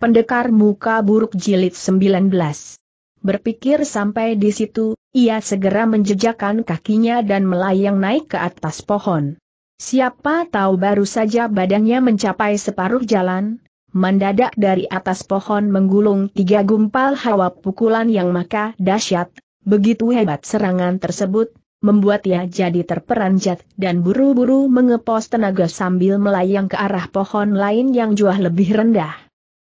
Pendekar Muka Buruk Jilid 19 Berpikir sampai di situ, ia segera menjejakkan kakinya dan melayang naik ke atas pohon. Siapa tahu baru saja badannya mencapai separuh jalan, mendadak dari atas pohon menggulung tiga gumpal hawa pukulan yang maka dahsyat, begitu hebat serangan tersebut, membuat ia jadi terperanjat dan buru-buru mengepos tenaga sambil melayang ke arah pohon lain yang jauh lebih rendah.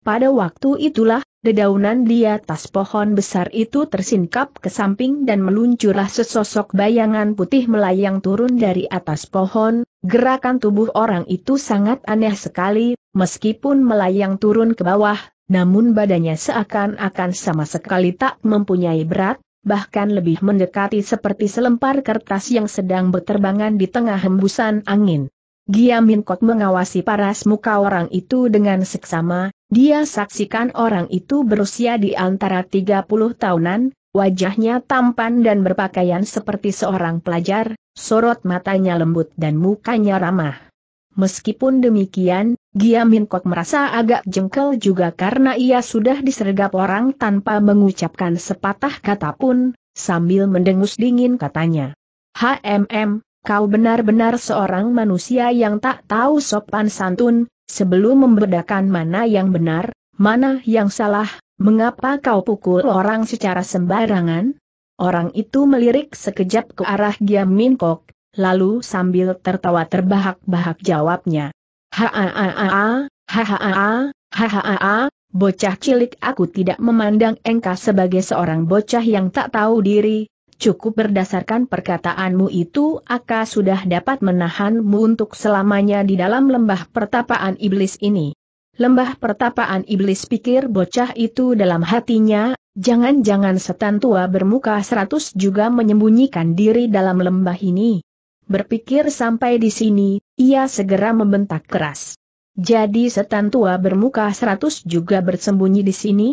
Pada waktu itulah, dedaunan di atas pohon besar itu tersingkap ke samping dan meluncurlah sesosok bayangan putih melayang turun dari atas pohon, gerakan tubuh orang itu sangat aneh sekali, meskipun melayang turun ke bawah, namun badannya seakan-akan sama sekali tak mempunyai berat, bahkan lebih mendekati seperti selempar kertas yang sedang berterbangan di tengah hembusan angin. Giamin Kot mengawasi paras muka orang itu dengan seksama, dia saksikan orang itu berusia di antara 30 tahunan, wajahnya tampan dan berpakaian seperti seorang pelajar, sorot matanya lembut dan mukanya ramah. Meskipun demikian, Giamin Kot merasa agak jengkel juga karena ia sudah disergap orang tanpa mengucapkan sepatah kata pun, sambil mendengus dingin katanya. HMM, kau benar-benar seorang manusia yang tak tahu sopan santun, sebelum membedakan mana yang benar, mana yang salah, mengapa kau pukul orang secara sembarangan? Orang itu melirik sekejap ke arah Giam Min Kok, lalu sambil tertawa terbahak-bahak jawabnya. Haa, haa, haa, bocah cilik aku tidak memandang engkau sebagai seorang bocah yang tak tahu diri, Cukup berdasarkan perkataanmu itu, Aka sudah dapat menahanmu untuk selamanya di dalam lembah pertapaan iblis ini. Lembah pertapaan iblis pikir bocah itu dalam hatinya, jangan-jangan setan tua bermuka seratus juga menyembunyikan diri dalam lembah ini. Berpikir sampai di sini, ia segera membentak keras. Jadi setan tua bermuka seratus juga bersembunyi di sini?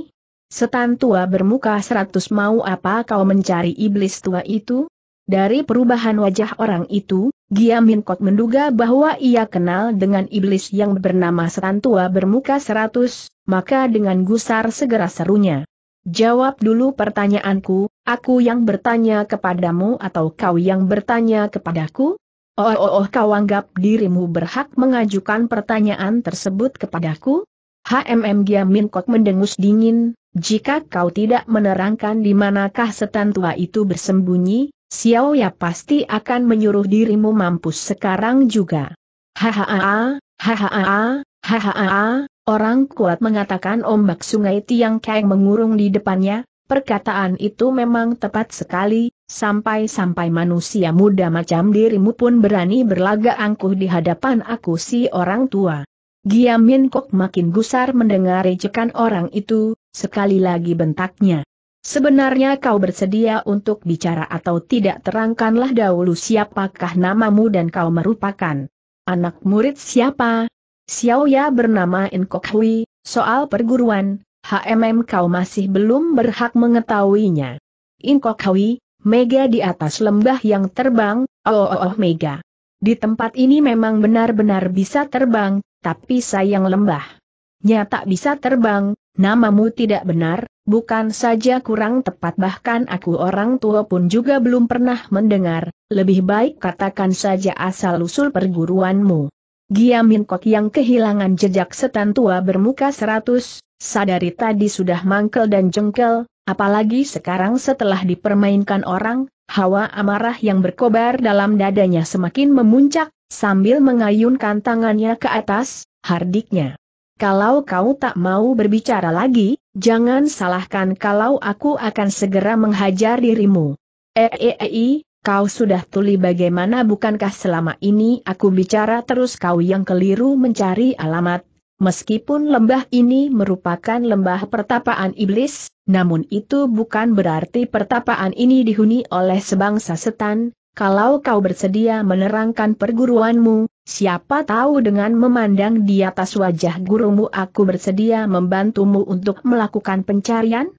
Setan tua bermuka seratus mau apa kau mencari iblis tua itu? Dari perubahan wajah orang itu, Giamin Kot menduga bahwa ia kenal dengan iblis yang bernama setan tua bermuka seratus, maka dengan gusar segera serunya. Jawab dulu pertanyaanku, aku yang bertanya kepadamu atau kau yang bertanya kepadaku? Oh, oh, oh kau anggap dirimu berhak mengajukan pertanyaan tersebut kepadaku? HMM Giamin Kot mendengus dingin, jika kau tidak menerangkan di manakah setan tua itu bersembunyi, Xiao ya pasti akan menyuruh dirimu mampus sekarang juga. Hahaha, hahaha, hahaha, orang kuat mengatakan ombak sungai Tiang Kang mengurung di depannya, perkataan itu memang tepat sekali, sampai-sampai manusia muda macam dirimu pun berani berlagak angkuh di hadapan aku si orang tua. Giamin Kok makin gusar mendengar ejekan orang itu, Sekali lagi bentaknya. Sebenarnya kau bersedia untuk bicara atau tidak terangkanlah dahulu siapakah namamu dan kau merupakan anak murid siapa? Xiaoya bernama Inkok Hui, soal perguruan, HMM kau masih belum berhak mengetahuinya. Inkok Hui, mega di atas lembah yang terbang, oh oh oh mega. Di tempat ini memang benar-benar bisa terbang, tapi sayang lembah Nya tak bisa terbang, namamu tidak benar, bukan saja kurang tepat bahkan aku orang tua pun juga belum pernah mendengar, lebih baik katakan saja asal-usul perguruanmu. Giamin Kok yang kehilangan jejak setan tua bermuka seratus, sadari tadi sudah mangkel dan jengkel, apalagi sekarang setelah dipermainkan orang, hawa amarah yang berkobar dalam dadanya semakin memuncak, sambil mengayunkan tangannya ke atas, hardiknya. Kalau kau tak mau berbicara lagi, jangan salahkan kalau aku akan segera menghajar dirimu. Eei, eh, eh, eh, kau sudah tuli bagaimana bukankah selama ini aku bicara terus kau yang keliru mencari alamat. Meskipun lembah ini merupakan lembah pertapaan iblis, namun itu bukan berarti pertapaan ini dihuni oleh sebangsa setan, kalau kau bersedia menerangkan perguruanmu, siapa tahu dengan memandang di atas wajah gurumu aku bersedia membantumu untuk melakukan pencarian?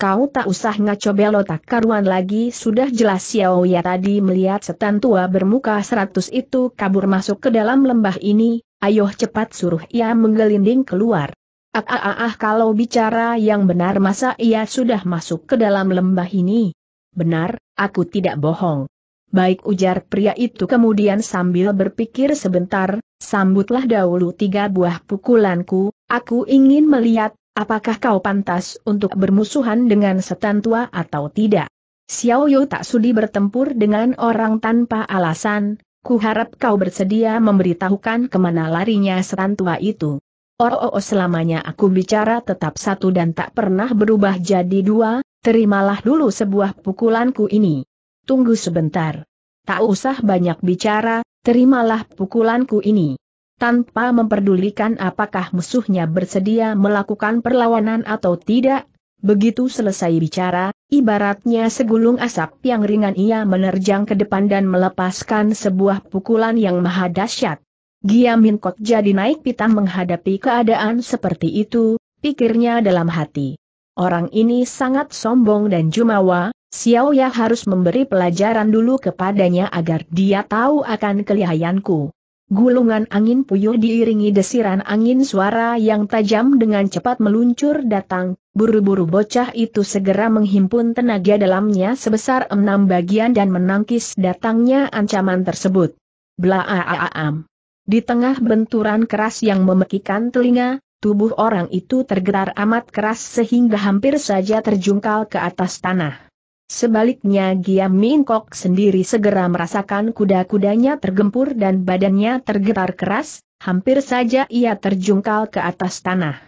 Kau tak usah ngaco belotak karuan lagi sudah jelas Xiao ya tadi melihat setan tua bermuka seratus itu kabur masuk ke dalam lembah ini, ayo cepat suruh ia menggelinding keluar. Ah, ah, ah, ah kalau bicara yang benar masa ia sudah masuk ke dalam lembah ini? Benar, aku tidak bohong. Baik ujar pria itu kemudian sambil berpikir sebentar, sambutlah dahulu tiga buah pukulanku, aku ingin melihat, apakah kau pantas untuk bermusuhan dengan setan tua atau tidak. Xiao Yu tak sudi bertempur dengan orang tanpa alasan, ku harap kau bersedia memberitahukan kemana larinya setan tua itu. Oh, oh, oh selamanya aku bicara tetap satu dan tak pernah berubah jadi dua, terimalah dulu sebuah pukulanku ini tunggu sebentar. Tak usah banyak bicara, terimalah pukulanku ini. Tanpa memperdulikan apakah musuhnya bersedia melakukan perlawanan atau tidak, begitu selesai bicara, ibaratnya segulung asap yang ringan ia menerjang ke depan dan melepaskan sebuah pukulan yang maha dahsyat. Giamin kok jadi naik pitam menghadapi keadaan seperti itu, pikirnya dalam hati. Orang ini sangat sombong dan jumawa, Xiao Ya harus memberi pelajaran dulu kepadanya agar dia tahu akan kelihayanku. Gulungan angin puyuh diiringi desiran angin suara yang tajam dengan cepat meluncur datang, buru-buru bocah itu segera menghimpun tenaga dalamnya sebesar enam bagian dan menangkis datangnya ancaman tersebut. Blaaam. Di tengah benturan keras yang memekikan telinga, tubuh orang itu tergetar amat keras sehingga hampir saja terjungkal ke atas tanah. Sebaliknya Gia Mingkok sendiri segera merasakan kuda-kudanya tergempur dan badannya tergetar keras, hampir saja ia terjungkal ke atas tanah.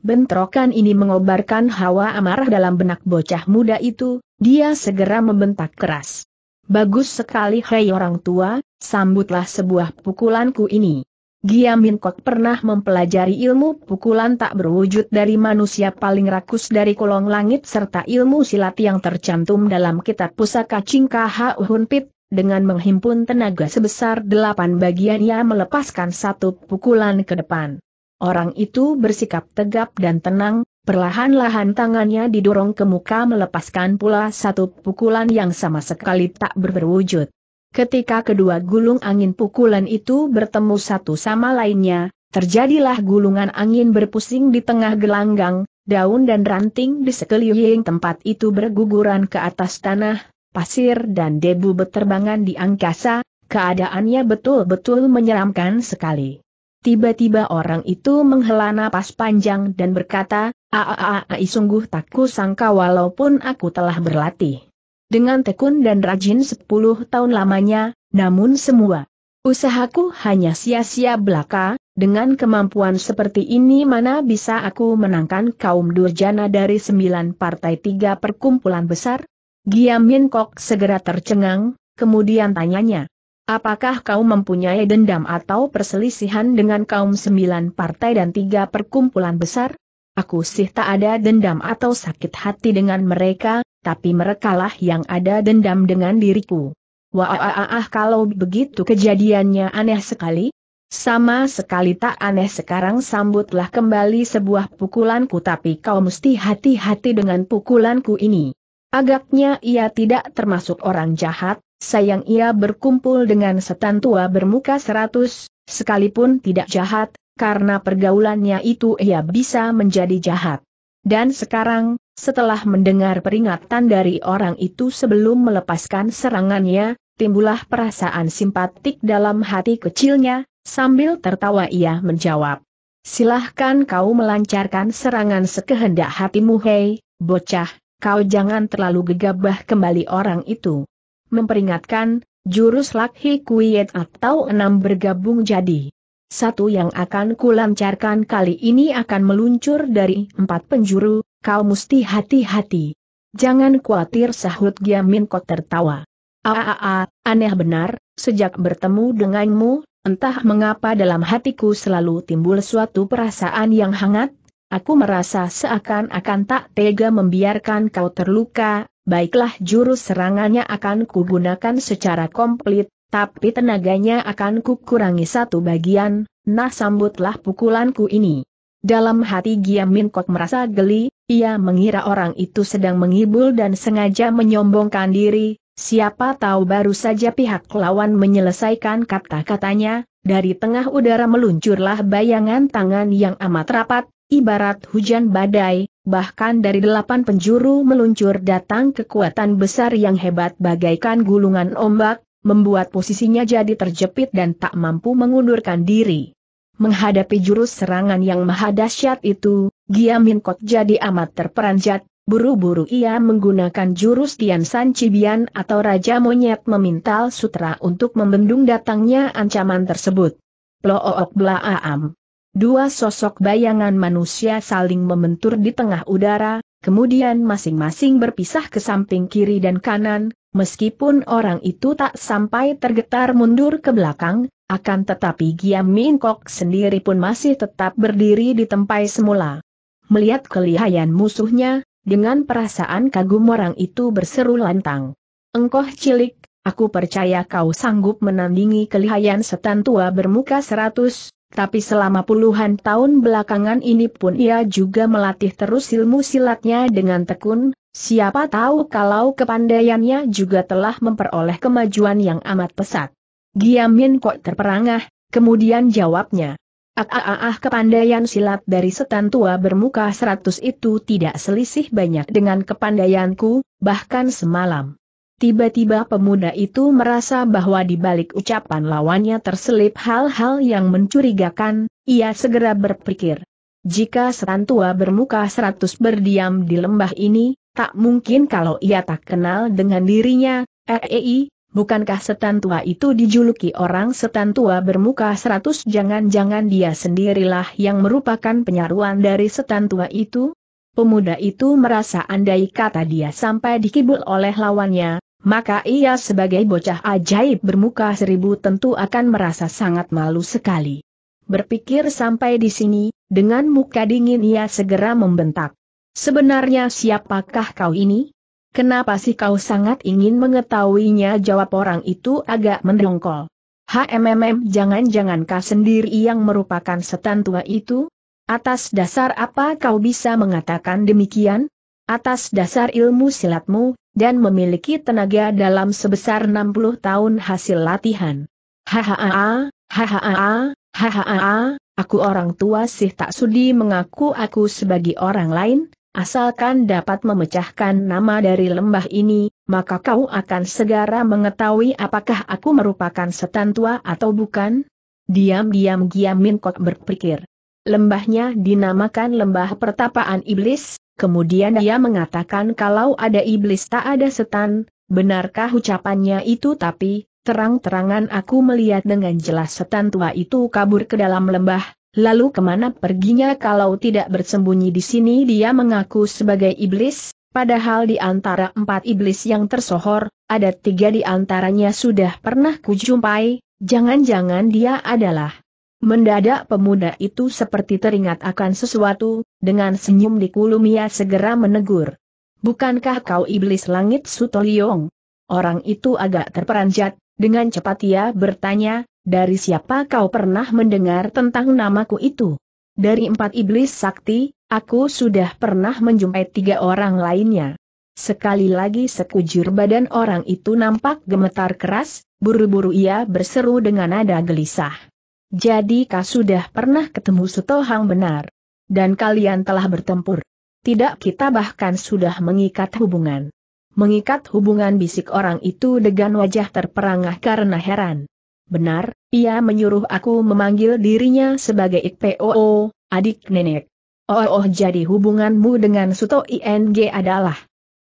Bentrokan ini mengobarkan hawa amarah dalam benak bocah muda itu, dia segera membentak keras. Bagus sekali hei orang tua, sambutlah sebuah pukulanku ini. Giam Min Kok pernah mempelajari ilmu pukulan tak berwujud dari manusia paling rakus dari kolong langit serta ilmu silat yang tercantum dalam kitab pusaka Cingka Pit. dengan menghimpun tenaga sebesar delapan bagian ia melepaskan satu pukulan ke depan. Orang itu bersikap tegap dan tenang, perlahan-lahan tangannya didorong ke muka melepaskan pula satu pukulan yang sama sekali tak berwujud. Ketika kedua gulung angin pukulan itu bertemu satu sama lainnya, terjadilah gulungan angin berpusing di tengah gelanggang, daun dan ranting di sekeliling tempat itu berguguran ke atas tanah, pasir dan debu beterbangan di angkasa, keadaannya betul-betul menyeramkan sekali. Tiba-tiba orang itu menghela napas panjang dan berkata, Aaai sungguh tak kusangka walaupun aku telah berlatih. Dengan tekun dan rajin sepuluh tahun lamanya, namun semua usahaku hanya sia-sia belaka, dengan kemampuan seperti ini mana bisa aku menangkan kaum durjana dari sembilan partai tiga perkumpulan besar? Giamin Kok segera tercengang, kemudian tanyanya. Apakah kau mempunyai dendam atau perselisihan dengan kaum sembilan partai dan tiga perkumpulan besar? Aku sih tak ada dendam atau sakit hati dengan mereka, tapi merekalah yang ada dendam dengan diriku. Wah, kalau begitu kejadiannya aneh sekali. Sama sekali tak aneh sekarang sambutlah kembali sebuah pukulanku tapi kau mesti hati-hati dengan pukulanku ini. Agaknya ia tidak termasuk orang jahat, sayang ia berkumpul dengan setan tua bermuka seratus, sekalipun tidak jahat, karena pergaulannya itu ia bisa menjadi jahat. Dan sekarang, setelah mendengar peringatan dari orang itu sebelum melepaskan serangannya, timbullah perasaan simpatik dalam hati kecilnya, sambil tertawa ia menjawab. Silahkan kau melancarkan serangan sekehendak hatimu hei, bocah, kau jangan terlalu gegabah kembali orang itu. Memperingatkan, jurus Lakhi Kuyet atau enam bergabung jadi satu yang akan kulancarkan kali ini akan meluncur dari empat penjuru, kau mesti hati-hati. Jangan khawatir sahut Giamin kok tertawa. Aa, aneh benar, sejak bertemu denganmu, entah mengapa dalam hatiku selalu timbul suatu perasaan yang hangat, aku merasa seakan-akan tak tega membiarkan kau terluka, baiklah jurus serangannya akan kugunakan secara komplit, tapi tenaganya akan kukurangi satu bagian, nah sambutlah pukulanku ini. Dalam hati Giam Min Kok merasa geli, ia mengira orang itu sedang mengibul dan sengaja menyombongkan diri, siapa tahu baru saja pihak lawan menyelesaikan kata-katanya, dari tengah udara meluncurlah bayangan tangan yang amat rapat, ibarat hujan badai, bahkan dari delapan penjuru meluncur datang kekuatan besar yang hebat bagaikan gulungan ombak, membuat posisinya jadi terjepit dan tak mampu mengundurkan diri. Menghadapi jurus serangan yang maha dahsyat itu, Giamin Kot jadi amat terperanjat, buru-buru ia menggunakan jurus Tian San Cibian atau Raja Monyet memintal sutra untuk membendung datangnya ancaman tersebut. Ploook Blaam. Dua sosok bayangan manusia saling membentur di tengah udara, kemudian masing-masing berpisah ke samping kiri dan kanan, Meskipun orang itu tak sampai tergetar mundur ke belakang, akan tetapi Giam Min Kok sendiri pun masih tetap berdiri di tempat semula. Melihat kelihayan musuhnya, dengan perasaan kagum orang itu berseru lantang. Engkoh cilik, aku percaya kau sanggup menandingi kelihayan setan tua bermuka seratus, tapi selama puluhan tahun belakangan ini pun ia juga melatih terus ilmu silatnya dengan tekun, Siapa tahu kalau kepandaiannya juga telah memperoleh kemajuan yang amat pesat. Giamin kok terperangah, kemudian jawabnya. Ah, ah, ah, ah kepandaian silat dari setan tua bermuka seratus itu tidak selisih banyak dengan kepandaianku, bahkan semalam. Tiba-tiba pemuda itu merasa bahwa di balik ucapan lawannya terselip hal-hal yang mencurigakan, ia segera berpikir. Jika setan tua bermuka seratus berdiam di lembah ini, Tak mungkin kalau ia tak kenal dengan dirinya, EEI, bukankah setan tua itu dijuluki orang setan tua bermuka seratus jangan-jangan dia sendirilah yang merupakan penyaruan dari setan tua itu? Pemuda itu merasa andai kata dia sampai dikibul oleh lawannya, maka ia sebagai bocah ajaib bermuka seribu tentu akan merasa sangat malu sekali. Berpikir sampai di sini, dengan muka dingin ia segera membentak. Sebenarnya siapakah kau ini? Kenapa sih kau sangat ingin mengetahuinya? Jawab orang itu agak mendongkol. HMMM jangan-jangan kau sendiri yang merupakan setan tua itu? Atas dasar apa kau bisa mengatakan demikian? Atas dasar ilmu silatmu, dan memiliki tenaga dalam sebesar 60 tahun hasil latihan. Hahaha, hahaha, hahaha, aku orang tua sih tak sudi mengaku aku sebagai orang lain, Asalkan dapat memecahkan nama dari lembah ini, maka kau akan segera mengetahui apakah aku merupakan setan tua atau bukan? Diam-diam Min Minkot berpikir. Lembahnya dinamakan Lembah Pertapaan Iblis, kemudian dia mengatakan kalau ada iblis tak ada setan, benarkah ucapannya itu tapi, terang-terangan aku melihat dengan jelas setan tua itu kabur ke dalam lembah, Lalu kemana perginya kalau tidak bersembunyi di sini dia mengaku sebagai iblis, padahal di antara empat iblis yang tersohor, ada tiga di antaranya sudah pernah kujumpai, jangan-jangan dia adalah. Mendadak pemuda itu seperti teringat akan sesuatu, dengan senyum di kulumia segera menegur. Bukankah kau iblis langit Sutoliong? Orang itu agak terperanjat, dengan cepat ia bertanya, dari siapa kau pernah mendengar tentang namaku itu? Dari empat iblis sakti, aku sudah pernah menjumpai tiga orang lainnya. Sekali lagi sekujur badan orang itu nampak gemetar keras, buru-buru ia berseru dengan nada gelisah. Jadi kau sudah pernah ketemu Sutohang benar. Dan kalian telah bertempur. Tidak kita bahkan sudah mengikat hubungan. Mengikat hubungan bisik orang itu dengan wajah terperangah karena heran. Benar, ia menyuruh aku memanggil dirinya sebagai IPOO, adik nenek. Oh, oh jadi hubunganmu dengan Suto ING adalah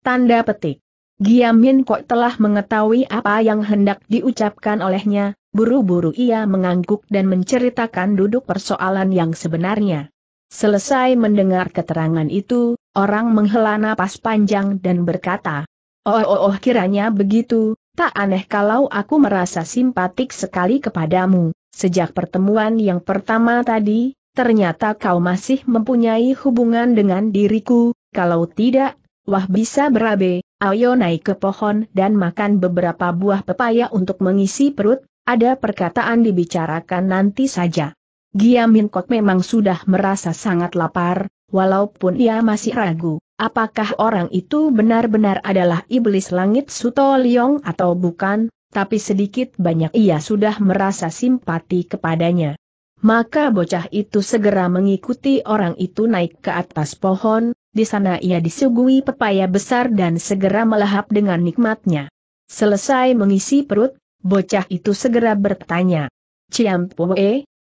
tanda petik. Giamin kok telah mengetahui apa yang hendak diucapkan olehnya, buru-buru ia mengangguk dan menceritakan duduk persoalan yang sebenarnya. Selesai mendengar keterangan itu, orang menghela napas panjang dan berkata, Oh oh oh kiranya begitu, Tak aneh kalau aku merasa simpatik sekali kepadamu, sejak pertemuan yang pertama tadi, ternyata kau masih mempunyai hubungan dengan diriku, kalau tidak, wah bisa berabe, ayo naik ke pohon dan makan beberapa buah pepaya untuk mengisi perut, ada perkataan dibicarakan nanti saja. Gia Kok memang sudah merasa sangat lapar, walaupun ia masih ragu apakah orang itu benar-benar adalah iblis langit Suto Liong atau bukan, tapi sedikit banyak ia sudah merasa simpati kepadanya. Maka bocah itu segera mengikuti orang itu naik ke atas pohon, di sana ia disuguhi pepaya besar dan segera melahap dengan nikmatnya. Selesai mengisi perut, bocah itu segera bertanya, Ciam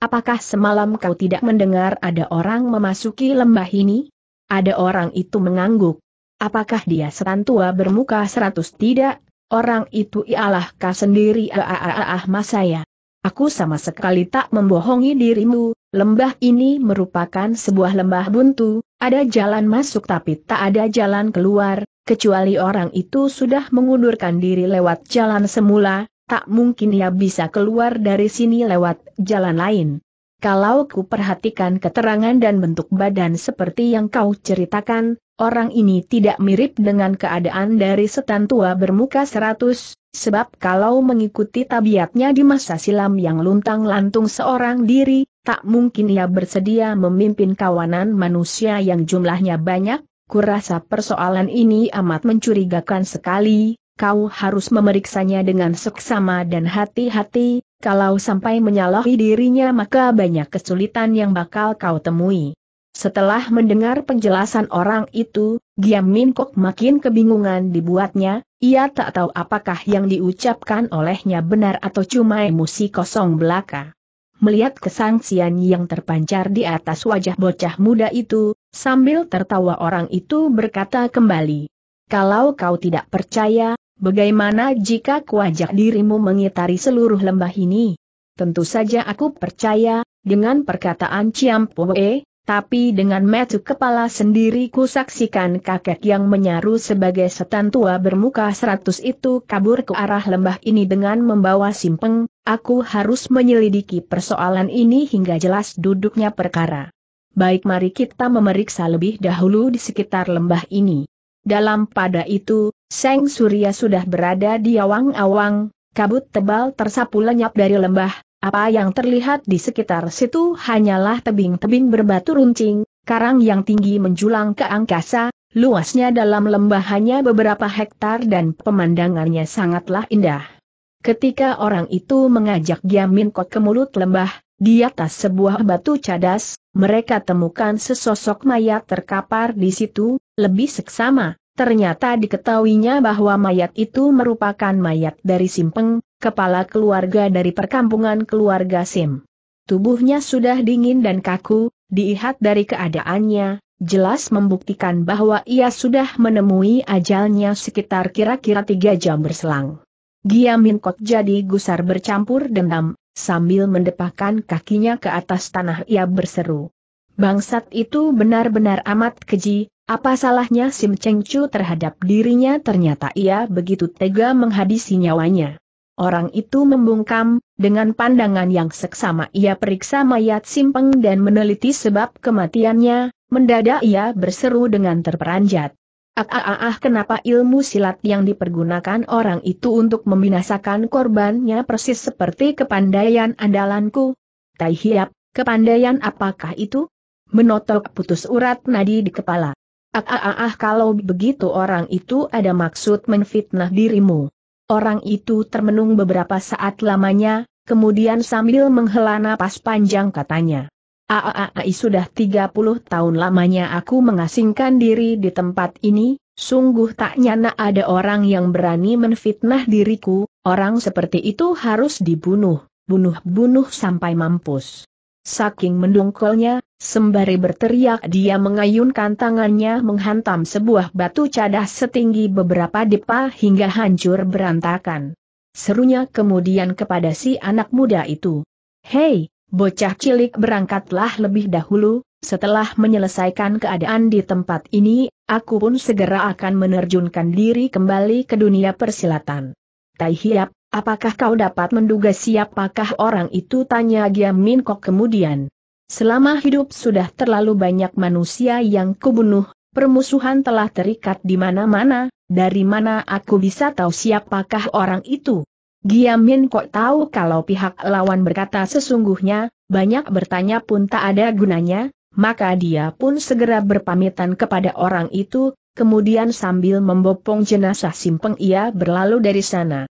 apakah semalam kau tidak mendengar ada orang memasuki lembah ini? Ada orang itu mengangguk. Apakah dia setan tua bermuka seratus tidak? Orang itu ialah kau sendiri ah mas saya. Aku sama sekali tak membohongi dirimu, lembah ini merupakan sebuah lembah buntu, ada jalan masuk tapi tak ada jalan keluar, kecuali orang itu sudah mengundurkan diri lewat jalan semula, tak mungkin ia bisa keluar dari sini lewat jalan lain. Kalau ku perhatikan keterangan dan bentuk badan seperti yang kau ceritakan, orang ini tidak mirip dengan keadaan dari setan tua bermuka seratus, sebab kalau mengikuti tabiatnya di masa silam yang luntang lantung seorang diri, tak mungkin ia bersedia memimpin kawanan manusia yang jumlahnya banyak, kurasa persoalan ini amat mencurigakan sekali, kau harus memeriksanya dengan seksama dan hati-hati, kalau sampai menyalahi dirinya maka banyak kesulitan yang bakal kau temui. Setelah mendengar penjelasan orang itu, Giam Min Kok makin kebingungan dibuatnya, ia tak tahu apakah yang diucapkan olehnya benar atau cuma emosi kosong belaka. Melihat kesangsian yang terpancar di atas wajah bocah muda itu, sambil tertawa orang itu berkata kembali. Kalau kau tidak percaya, Bagaimana jika kuajak dirimu mengitari seluruh lembah ini? Tentu saja aku percaya, dengan perkataan Ciampoe, tapi dengan metu kepala sendiri ku saksikan kakek yang menyaru sebagai setan tua bermuka seratus itu kabur ke arah lembah ini dengan membawa simpeng, aku harus menyelidiki persoalan ini hingga jelas duduknya perkara. Baik mari kita memeriksa lebih dahulu di sekitar lembah ini. Dalam pada itu, Seng Surya sudah berada di awang-awang, kabut tebal tersapu lenyap dari lembah, apa yang terlihat di sekitar situ hanyalah tebing-tebing berbatu runcing, karang yang tinggi menjulang ke angkasa, luasnya dalam lembah hanya beberapa hektar dan pemandangannya sangatlah indah. Ketika orang itu mengajak Giamin Kot ke mulut lembah, di atas sebuah batu cadas, mereka temukan sesosok mayat terkapar di situ, lebih seksama, Ternyata diketahuinya bahwa mayat itu merupakan mayat dari Simpeng, kepala keluarga dari perkampungan keluarga Sim. Tubuhnya sudah dingin dan kaku, diihat dari keadaannya, jelas membuktikan bahwa ia sudah menemui ajalnya sekitar kira-kira tiga jam berselang. Giamin Kot jadi gusar bercampur dendam, sambil mendepakan kakinya ke atas tanah ia berseru. Bangsat itu benar-benar amat keji, apa salahnya Sim Cheng Chu terhadap dirinya ternyata ia begitu tega menghadisi nyawanya. Orang itu membungkam, dengan pandangan yang seksama ia periksa mayat Simpeng dan meneliti sebab kematiannya, mendadak ia berseru dengan terperanjat. Ah, ah, ah, ah kenapa ilmu silat yang dipergunakan orang itu untuk membinasakan korbannya persis seperti kepandaian andalanku? Tai hiap, kepandaian apakah itu? menotok putus urat nadi di kepala. Ah, ah, ah, ah kalau begitu orang itu ada maksud menfitnah dirimu. Orang itu termenung beberapa saat lamanya, kemudian sambil menghela napas panjang katanya. Aaai ah, ah, ah, sudah 30 tahun lamanya aku mengasingkan diri di tempat ini, sungguh tak nyana ada orang yang berani menfitnah diriku, orang seperti itu harus dibunuh, bunuh-bunuh sampai mampus. Saking mendungkolnya, sembari berteriak dia mengayunkan tangannya menghantam sebuah batu cadah setinggi beberapa depa hingga hancur berantakan. Serunya kemudian kepada si anak muda itu. Hei, bocah cilik berangkatlah lebih dahulu, setelah menyelesaikan keadaan di tempat ini, aku pun segera akan menerjunkan diri kembali ke dunia persilatan. Tai Hiap, Apakah kau dapat menduga siapakah orang itu? Tanya Giam Min Kok kemudian. Selama hidup sudah terlalu banyak manusia yang kubunuh, permusuhan telah terikat di mana-mana, dari mana aku bisa tahu siapakah orang itu? Min kok tahu kalau pihak lawan berkata sesungguhnya, banyak bertanya pun tak ada gunanya, maka dia pun segera berpamitan kepada orang itu, kemudian sambil membopong jenazah Simpeng ia berlalu dari sana.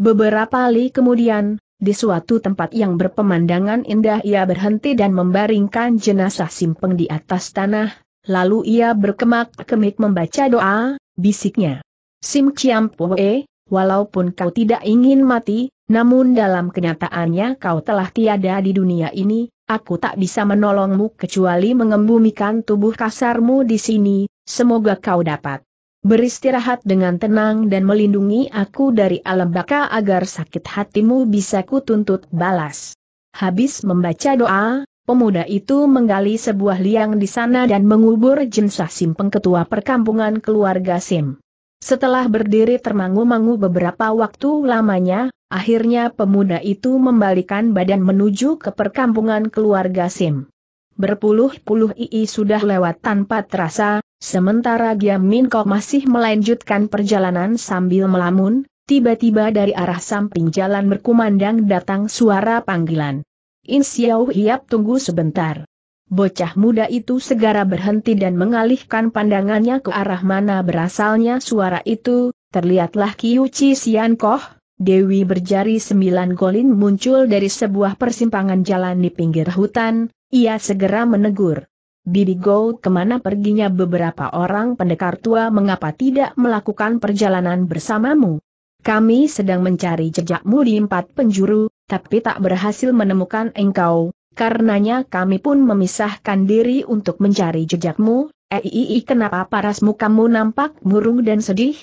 Beberapa li kemudian, di suatu tempat yang berpemandangan indah ia berhenti dan membaringkan jenazah Simpeng di atas tanah, lalu ia berkemak-kemik membaca doa, bisiknya. Sim Chiam Poe, walaupun kau tidak ingin mati, namun dalam kenyataannya kau telah tiada di dunia ini, aku tak bisa menolongmu kecuali mengembumikan tubuh kasarmu di sini, semoga kau dapat beristirahat dengan tenang dan melindungi aku dari alam baka agar sakit hatimu bisa kutuntut balas. Habis membaca doa, pemuda itu menggali sebuah liang di sana dan mengubur jenazah sim pengketua perkampungan keluarga Sim. Setelah berdiri termangu-mangu beberapa waktu lamanya, akhirnya pemuda itu membalikan badan menuju ke perkampungan keluarga Sim. Berpuluh-puluh ii sudah lewat tanpa terasa, Sementara Giam Min Kok masih melanjutkan perjalanan sambil melamun, tiba-tiba dari arah samping jalan berkumandang datang suara panggilan. In Xiao Hiap tunggu sebentar. Bocah muda itu segera berhenti dan mengalihkan pandangannya ke arah mana berasalnya suara itu, terlihatlah Kiu Chi Sian Koh, Dewi berjari sembilan golin muncul dari sebuah persimpangan jalan di pinggir hutan, ia segera menegur. Bibi Go kemana perginya beberapa orang pendekar tua mengapa tidak melakukan perjalanan bersamamu? Kami sedang mencari jejakmu di empat penjuru, tapi tak berhasil menemukan engkau, karenanya kami pun memisahkan diri untuk mencari jejakmu, eiii eh, kenapa paras mukamu nampak murung dan sedih?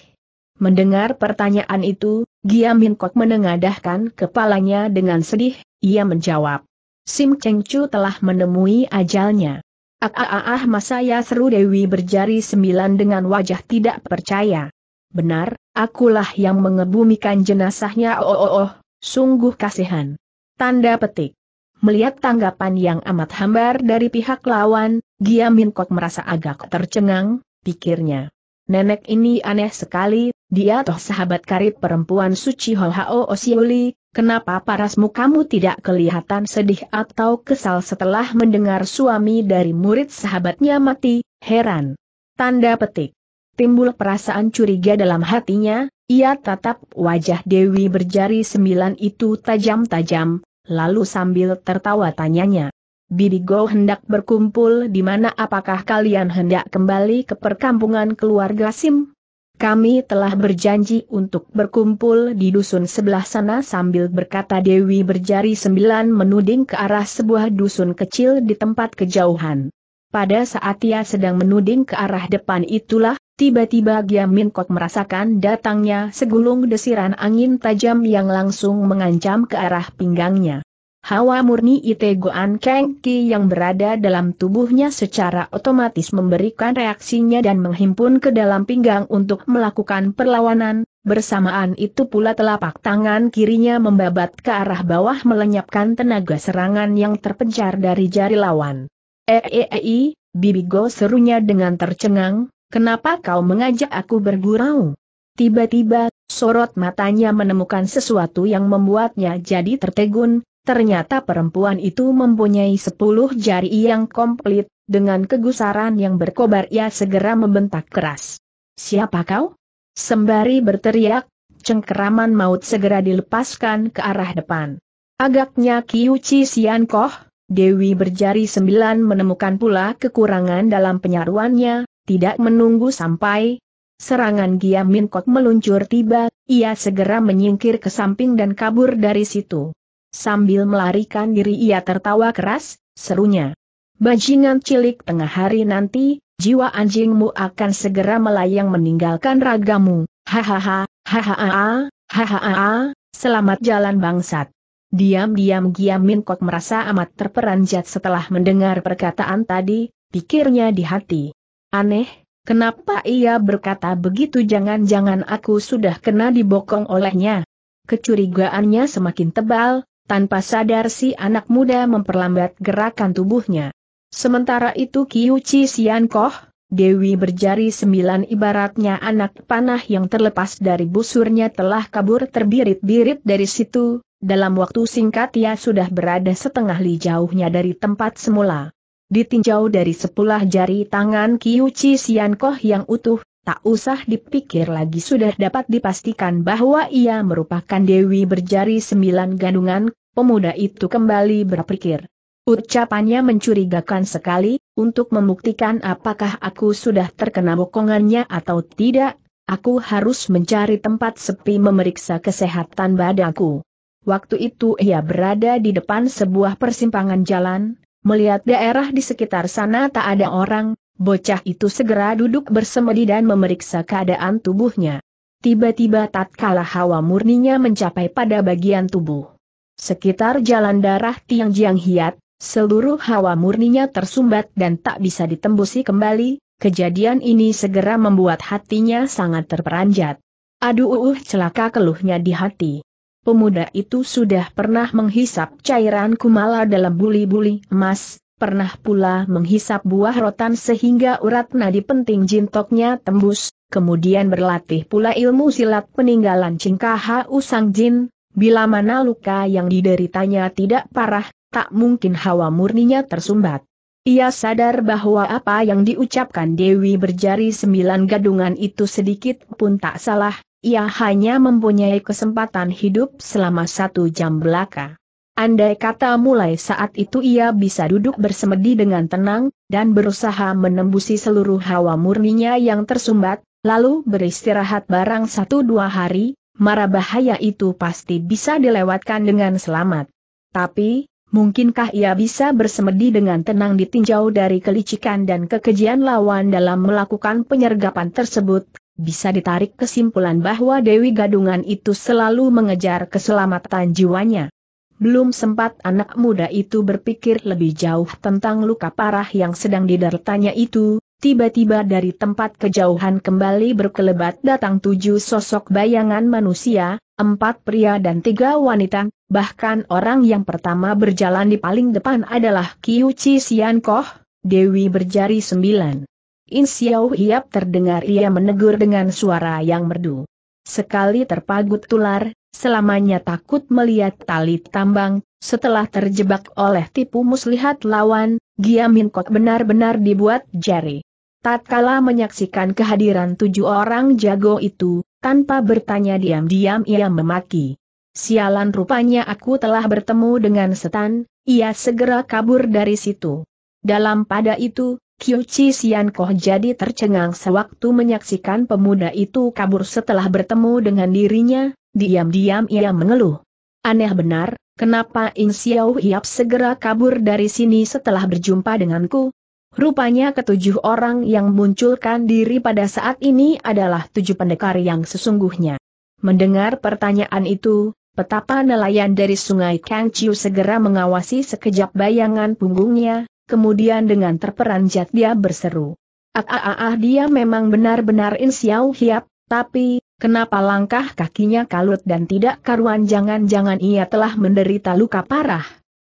Mendengar pertanyaan itu, Gia Kok menengadahkan kepalanya dengan sedih, ia menjawab. Sim Cheng Chu telah menemui ajalnya. Ah ah ah ya seru Dewi berjari sembilan dengan wajah tidak percaya. Benar, akulah yang mengebumikan jenazahnya oh oh oh, sungguh kasihan. Tanda petik. Melihat tanggapan yang amat hambar dari pihak lawan, Giamin Kok merasa agak tercengang, pikirnya nenek ini aneh sekali, dia toh sahabat karib perempuan suci Ho Hao Osiuli, kenapa parasmu kamu tidak kelihatan sedih atau kesal setelah mendengar suami dari murid sahabatnya mati, heran. Tanda petik. Timbul perasaan curiga dalam hatinya, ia tatap wajah Dewi berjari sembilan itu tajam-tajam, lalu sambil tertawa tanyanya. Bidigo hendak berkumpul di mana apakah kalian hendak kembali ke perkampungan keluarga Sim? Kami telah berjanji untuk berkumpul di dusun sebelah sana sambil berkata Dewi berjari sembilan menuding ke arah sebuah dusun kecil di tempat kejauhan. Pada saat ia sedang menuding ke arah depan itulah, tiba-tiba Giam Min Kok merasakan datangnya segulung desiran angin tajam yang langsung mengancam ke arah pinggangnya. Hawa murni Ite Goan Keng Ki yang berada dalam tubuhnya secara otomatis memberikan reaksinya dan menghimpun ke dalam pinggang untuk melakukan perlawanan, bersamaan itu pula telapak tangan kirinya membabat ke arah bawah melenyapkan tenaga serangan yang terpencar dari jari lawan. Eeei, eh, eh, eh, Bibigo serunya dengan tercengang, kenapa kau mengajak aku bergurau? Tiba-tiba, sorot matanya menemukan sesuatu yang membuatnya jadi tertegun, Ternyata perempuan itu mempunyai sepuluh jari yang komplit, dengan kegusaran yang berkobar ia segera membentak keras. Siapa kau? Sembari berteriak, cengkeraman maut segera dilepaskan ke arah depan. Agaknya Kiuchi Siankoh, Dewi berjari sembilan menemukan pula kekurangan dalam penyaruannya, tidak menunggu sampai serangan Gia Minkot meluncur tiba, ia segera menyingkir ke samping dan kabur dari situ. Sambil melarikan diri ia tertawa keras, serunya. Bajingan cilik tengah hari nanti, jiwa anjingmu akan segera melayang meninggalkan ragamu. Hahaha, hahaha, hahaha, selamat jalan bangsat. Diam-diam Min Kok merasa amat terperanjat setelah mendengar perkataan tadi, pikirnya di hati. Aneh, kenapa ia berkata begitu jangan-jangan aku sudah kena dibokong olehnya. Kecurigaannya semakin tebal, tanpa sadar si anak muda memperlambat gerakan tubuhnya. Sementara itu Kiyuchi Sian Koh, Dewi berjari sembilan ibaratnya anak panah yang terlepas dari busurnya telah kabur terbirit-birit dari situ, dalam waktu singkat ia sudah berada setengah li jauhnya dari tempat semula. Ditinjau dari sepulah jari tangan Kiyuchi Sian Koh yang utuh, tak usah dipikir lagi sudah dapat dipastikan bahwa ia merupakan Dewi berjari sembilan gandungan, pemuda itu kembali berpikir. Ucapannya mencurigakan sekali, untuk membuktikan apakah aku sudah terkena bokongannya atau tidak, aku harus mencari tempat sepi memeriksa kesehatan badaku. Waktu itu ia berada di depan sebuah persimpangan jalan, melihat daerah di sekitar sana tak ada orang, Bocah itu segera duduk bersemedi dan memeriksa keadaan tubuhnya. Tiba-tiba tatkala hawa murninya mencapai pada bagian tubuh. Sekitar jalan darah Tiang Jiang Hiat, seluruh hawa murninya tersumbat dan tak bisa ditembusi kembali, kejadian ini segera membuat hatinya sangat terperanjat. Aduh uh, uh celaka keluhnya di hati. Pemuda itu sudah pernah menghisap cairan kumala dalam buli-buli emas, pernah pula menghisap buah rotan sehingga urat nadi penting jintoknya tembus, kemudian berlatih pula ilmu silat peninggalan cingkaha usang jin, bila mana luka yang dideritanya tidak parah, tak mungkin hawa murninya tersumbat. Ia sadar bahwa apa yang diucapkan Dewi berjari sembilan gadungan itu sedikit pun tak salah, ia hanya mempunyai kesempatan hidup selama satu jam belaka. Andai kata mulai saat itu ia bisa duduk bersemedi dengan tenang, dan berusaha menembusi seluruh hawa murninya yang tersumbat, lalu beristirahat barang satu dua hari, mara bahaya itu pasti bisa dilewatkan dengan selamat. Tapi, mungkinkah ia bisa bersemedi dengan tenang ditinjau dari kelicikan dan kekejian lawan dalam melakukan penyergapan tersebut? Bisa ditarik kesimpulan bahwa Dewi Gadungan itu selalu mengejar keselamatan jiwanya. Belum sempat anak muda itu berpikir lebih jauh tentang luka parah yang sedang dideritanya itu, tiba-tiba dari tempat kejauhan kembali berkelebat datang tujuh sosok bayangan manusia, empat pria dan tiga wanita, bahkan orang yang pertama berjalan di paling depan adalah Chi Sian Koh, Dewi berjari sembilan. In Xiao Hiap terdengar ia menegur dengan suara yang merdu. Sekali terpagut tular, selamanya takut melihat tali tambang, setelah terjebak oleh tipu muslihat lawan, Giamin Kok benar-benar dibuat jari. Tatkala menyaksikan kehadiran tujuh orang jago itu, tanpa bertanya diam-diam ia memaki. Sialan rupanya aku telah bertemu dengan setan, ia segera kabur dari situ. Dalam pada itu, Chi Sian Koh jadi tercengang sewaktu menyaksikan pemuda itu kabur setelah bertemu dengan dirinya, diam-diam ia mengeluh. Aneh benar, kenapa In Xiao Hiap segera kabur dari sini setelah berjumpa denganku? Rupanya ketujuh orang yang munculkan diri pada saat ini adalah tujuh pendekar yang sesungguhnya. Mendengar pertanyaan itu, petapa nelayan dari sungai Kangciu segera mengawasi sekejap bayangan punggungnya, kemudian dengan terperanjat dia berseru. Ah, ah, ah, ah, dia memang benar-benar insiau hiap, tapi, kenapa langkah kakinya kalut dan tidak karuan jangan-jangan ia telah menderita luka parah.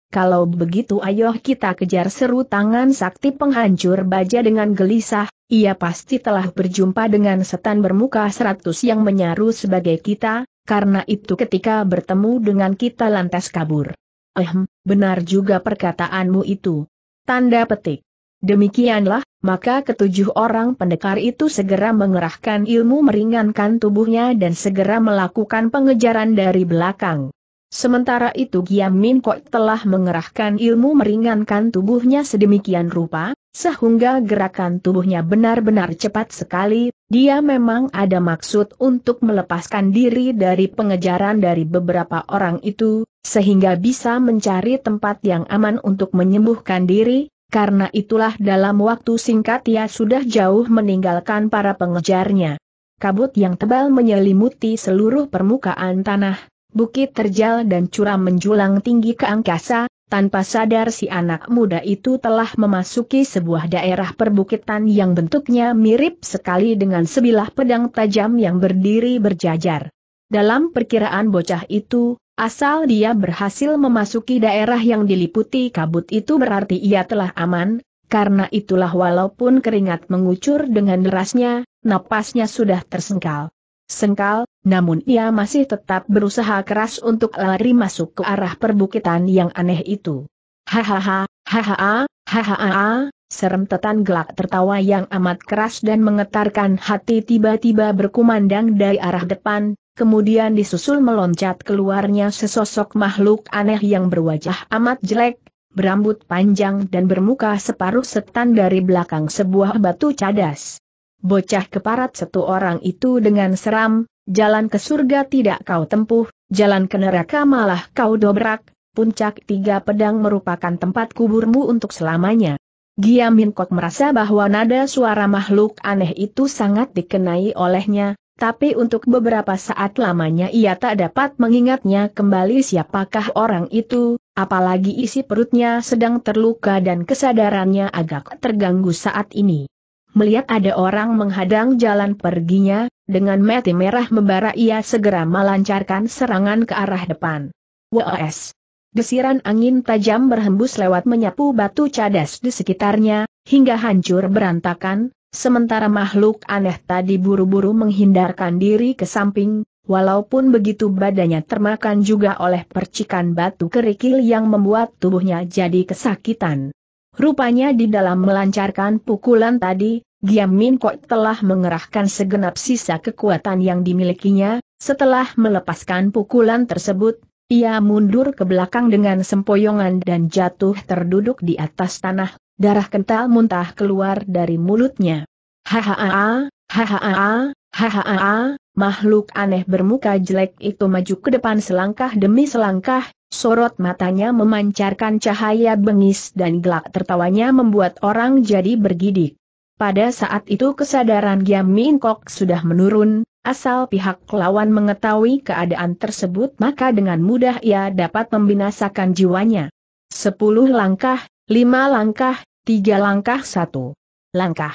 Kalau begitu ayo kita kejar seru tangan sakti penghancur baja dengan gelisah, ia pasti telah berjumpa dengan setan bermuka seratus yang menyaru sebagai kita, karena itu ketika bertemu dengan kita lantas kabur. Ehm, benar juga perkataanmu itu. Tanda petik. Demikianlah, maka ketujuh orang pendekar itu segera mengerahkan ilmu meringankan tubuhnya dan segera melakukan pengejaran dari belakang. Sementara itu Giam Min Kok telah mengerahkan ilmu meringankan tubuhnya sedemikian rupa, sehingga gerakan tubuhnya benar-benar cepat sekali, dia memang ada maksud untuk melepaskan diri dari pengejaran dari beberapa orang itu, sehingga bisa mencari tempat yang aman untuk menyembuhkan diri, karena itulah dalam waktu singkat ia sudah jauh meninggalkan para pengejarnya. Kabut yang tebal menyelimuti seluruh permukaan tanah, bukit terjal dan curam menjulang tinggi ke angkasa, tanpa sadar si anak muda itu telah memasuki sebuah daerah perbukitan yang bentuknya mirip sekali dengan sebilah pedang tajam yang berdiri berjajar. Dalam perkiraan bocah itu, Asal dia berhasil memasuki daerah yang diliputi kabut itu berarti ia telah aman, karena itulah walaupun keringat mengucur dengan derasnya, napasnya sudah tersengkal. Sengkal, namun ia masih tetap berusaha keras untuk lari masuk ke arah perbukitan yang aneh itu. Hahaha, hahaha, hahaha, serem tetan gelak tertawa yang amat keras dan mengetarkan hati tiba-tiba berkumandang dari arah depan, kemudian disusul meloncat keluarnya sesosok makhluk aneh yang berwajah amat jelek, berambut panjang dan bermuka separuh setan dari belakang sebuah batu cadas. Bocah keparat satu orang itu dengan seram, jalan ke surga tidak kau tempuh, jalan ke neraka malah kau dobrak, puncak tiga pedang merupakan tempat kuburmu untuk selamanya. Giam Min Kok merasa bahwa nada suara makhluk aneh itu sangat dikenai olehnya, tapi untuk beberapa saat lamanya ia tak dapat mengingatnya kembali siapakah orang itu, apalagi isi perutnya sedang terluka dan kesadarannya agak terganggu saat ini. Melihat ada orang menghadang jalan perginya, dengan mati merah membara ia segera melancarkan serangan ke arah depan. WOS. Desiran angin tajam berhembus lewat menyapu batu cadas di sekitarnya, hingga hancur berantakan, Sementara makhluk aneh tadi buru-buru menghindarkan diri ke samping, walaupun begitu badannya termakan juga oleh percikan batu kerikil yang membuat tubuhnya jadi kesakitan. Rupanya di dalam melancarkan pukulan tadi, Giam Min Kok telah mengerahkan segenap sisa kekuatan yang dimilikinya, setelah melepaskan pukulan tersebut, ia mundur ke belakang dengan sempoyongan dan jatuh terduduk di atas tanah Darah kental muntah keluar dari mulutnya. Hahaha, hahaha, hahaha, makhluk aneh bermuka jelek itu maju ke depan selangkah demi selangkah, sorot matanya memancarkan cahaya bengis dan gelak tertawanya membuat orang jadi bergidik. Pada saat itu kesadaran Giam Min Kok sudah menurun, asal pihak lawan mengetahui keadaan tersebut maka dengan mudah ia dapat membinasakan jiwanya. Sepuluh langkah, Lima langkah, tiga langkah satu. Langkah.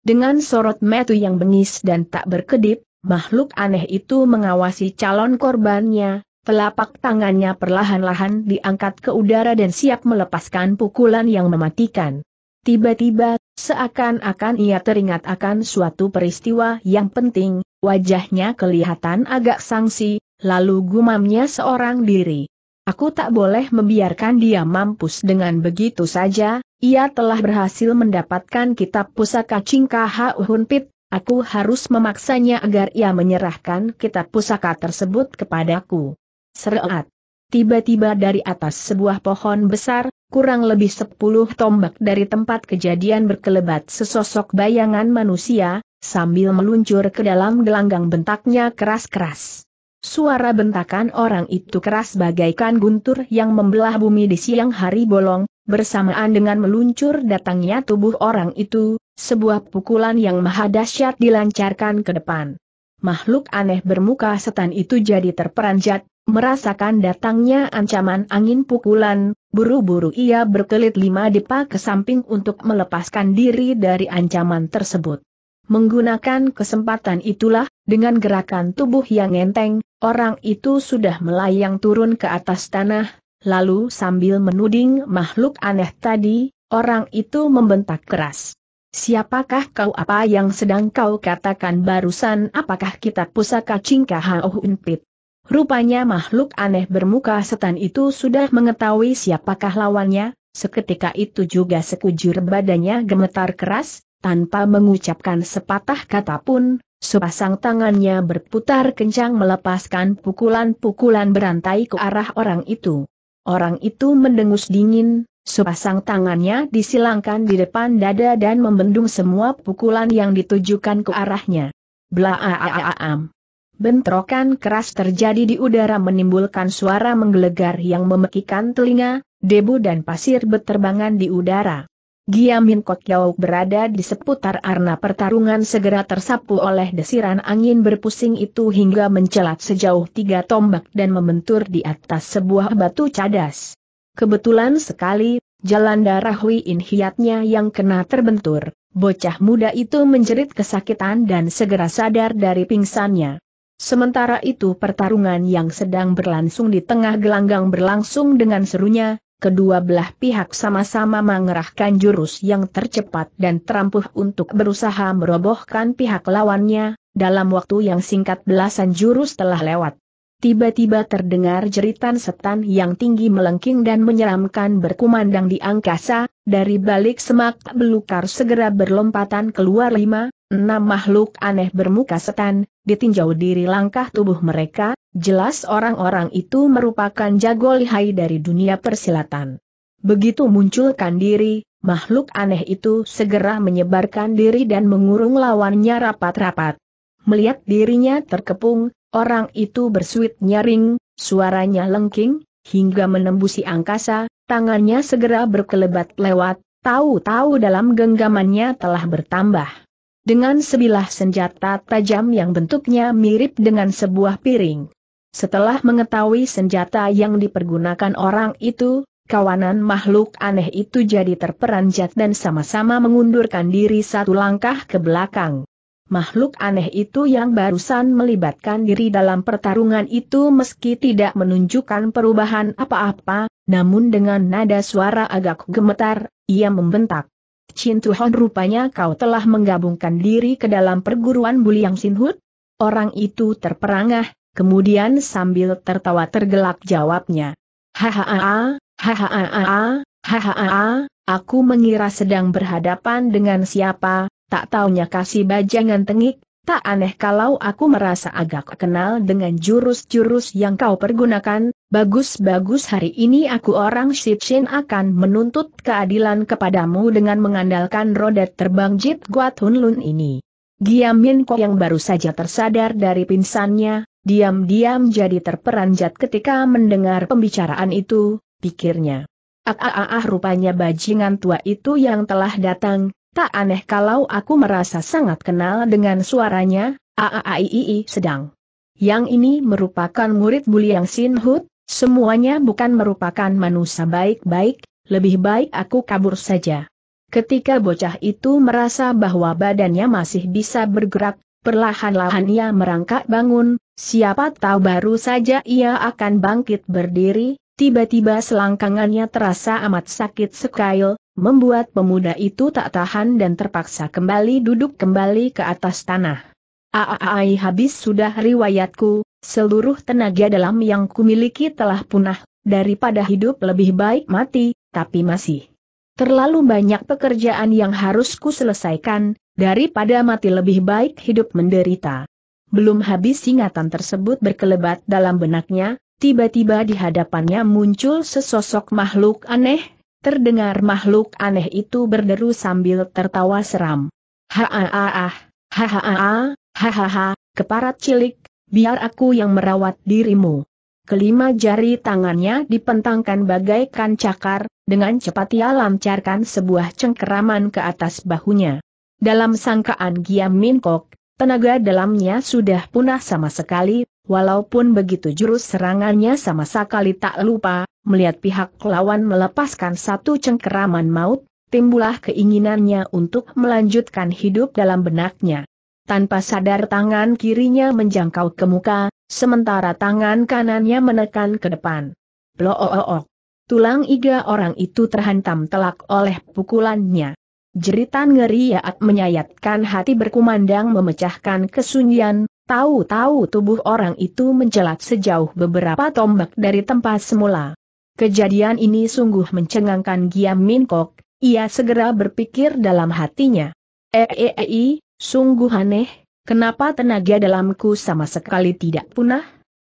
Dengan sorot metu yang bengis dan tak berkedip, makhluk aneh itu mengawasi calon korbannya, telapak tangannya perlahan-lahan diangkat ke udara dan siap melepaskan pukulan yang mematikan. Tiba-tiba, seakan-akan ia teringat akan suatu peristiwa yang penting, wajahnya kelihatan agak sangsi, lalu gumamnya seorang diri. Aku tak boleh membiarkan dia mampus dengan begitu saja, ia telah berhasil mendapatkan kitab pusaka Cingkaha Pit, aku harus memaksanya agar ia menyerahkan kitab pusaka tersebut kepadaku. Sereat. Tiba-tiba dari atas sebuah pohon besar, kurang lebih sepuluh tombak dari tempat kejadian berkelebat sesosok bayangan manusia, sambil meluncur ke dalam gelanggang bentaknya keras-keras. Suara bentakan orang itu keras bagaikan guntur yang membelah bumi di siang hari bolong, bersamaan dengan meluncur datangnya tubuh orang itu, sebuah pukulan yang maha dahsyat dilancarkan ke depan. Makhluk aneh bermuka setan itu jadi terperanjat, merasakan datangnya ancaman angin pukulan, buru-buru ia berkelit lima depa ke samping untuk melepaskan diri dari ancaman tersebut. Menggunakan kesempatan itulah, dengan gerakan tubuh yang enteng, Orang itu sudah melayang turun ke atas tanah, lalu sambil menuding makhluk aneh tadi, orang itu membentak keras. Siapakah kau apa yang sedang kau katakan barusan apakah kitab pusaka Cingkaha Ohunpit? Rupanya makhluk aneh bermuka setan itu sudah mengetahui siapakah lawannya, seketika itu juga sekujur badannya gemetar keras, tanpa mengucapkan sepatah kata pun, sepasang tangannya berputar kencang melepaskan pukulan-pukulan berantai ke arah orang itu. Orang itu mendengus dingin, sepasang tangannya disilangkan di depan dada dan membendung semua pukulan yang ditujukan ke arahnya. Blaaaaam. Bentrokan keras terjadi di udara menimbulkan suara menggelegar yang memekikan telinga, debu dan pasir beterbangan di udara. Giamin kok Yauk berada di seputar arena pertarungan segera tersapu oleh desiran angin berpusing itu hingga mencelat sejauh tiga tombak dan membentur di atas sebuah batu cadas. Kebetulan sekali, jalan darah Hui In Hiatnya yang kena terbentur, bocah muda itu menjerit kesakitan dan segera sadar dari pingsannya. Sementara itu pertarungan yang sedang berlangsung di tengah gelanggang berlangsung dengan serunya, kedua belah pihak sama-sama mengerahkan jurus yang tercepat dan terampuh untuk berusaha merobohkan pihak lawannya, dalam waktu yang singkat belasan jurus telah lewat. Tiba-tiba terdengar jeritan setan yang tinggi melengking dan menyeramkan berkumandang di angkasa, dari balik semak belukar segera berlompatan keluar lima, enam makhluk aneh bermuka setan, ditinjau diri langkah tubuh mereka, Jelas orang-orang itu merupakan jago lihai dari dunia persilatan. Begitu munculkan diri, makhluk aneh itu segera menyebarkan diri dan mengurung lawannya rapat-rapat. Melihat dirinya terkepung, orang itu bersuit nyaring, suaranya lengking, hingga menembusi angkasa, tangannya segera berkelebat lewat, tahu-tahu dalam genggamannya telah bertambah. Dengan sebilah senjata tajam yang bentuknya mirip dengan sebuah piring setelah mengetahui senjata yang dipergunakan orang itu, kawanan makhluk aneh itu jadi terperanjat dan sama-sama mengundurkan diri satu langkah ke belakang. Makhluk aneh itu yang barusan melibatkan diri dalam pertarungan itu meski tidak menunjukkan perubahan apa-apa, namun dengan nada suara agak gemetar, ia membentak. Chin rupanya kau telah menggabungkan diri ke dalam perguruan Buliang Sinhut? Orang itu terperangah, Kemudian sambil tertawa tergelak jawabnya. Hahaha, hahaha, hahaha, aku mengira sedang berhadapan dengan siapa, tak taunya kasih bajangan tengik, tak aneh kalau aku merasa agak kenal dengan jurus-jurus yang kau pergunakan, bagus-bagus hari ini aku orang Shipshin akan menuntut keadilan kepadamu dengan mengandalkan roda terbang Jit Guat Hun Lun ini. Giamin Ko yang baru saja tersadar dari pinsannya, diam-diam jadi terperanjat ketika mendengar pembicaraan itu, pikirnya. Ah, ah, ah, ah, rupanya bajingan tua itu yang telah datang, tak aneh kalau aku merasa sangat kenal dengan suaranya, ah, sedang. Yang ini merupakan murid yang Sinhut, semuanya bukan merupakan manusia baik-baik, lebih baik aku kabur saja. Ketika bocah itu merasa bahwa badannya masih bisa bergerak, Perlahan-lahan ia merangkak bangun, siapa tahu baru saja ia akan bangkit berdiri, tiba-tiba selangkangannya terasa amat sakit sekail, membuat pemuda itu tak tahan dan terpaksa kembali duduk kembali ke atas tanah. Aaai habis sudah riwayatku, seluruh tenaga dalam yang kumiliki telah punah, daripada hidup lebih baik mati, tapi masih. Terlalu banyak pekerjaan yang harus ku selesaikan, Daripada mati lebih baik hidup menderita. Belum habis ingatan tersebut berkelebat dalam benaknya, tiba-tiba di hadapannya muncul sesosok makhluk aneh, terdengar makhluk aneh itu berderu sambil tertawa seram. Haaah, hahaha, hahaha, keparat cilik, biar aku yang merawat dirimu. Kelima jari tangannya dipentangkan bagaikan cakar, dengan cepat ia lancarkan sebuah cengkeraman ke atas bahunya. Dalam sangkaan Giam Min Kok, tenaga dalamnya sudah punah sama sekali, walaupun begitu jurus serangannya sama sekali tak lupa, melihat pihak lawan melepaskan satu cengkeraman maut, timbulah keinginannya untuk melanjutkan hidup dalam benaknya. Tanpa sadar tangan kirinya menjangkau ke muka, sementara tangan kanannya menekan ke depan. -o. Tulang iga orang itu terhantam telak oleh pukulannya. Jeritan ngeri Yaat menyayatkan hati berkumandang memecahkan kesunyian, tahu-tahu tubuh orang itu menjelat sejauh beberapa tombak dari tempat semula. Kejadian ini sungguh mencengangkan Giam Min Kok, ia segera berpikir dalam hatinya. Eei, -e -e -e, sungguh aneh, kenapa tenaga dalamku sama sekali tidak punah?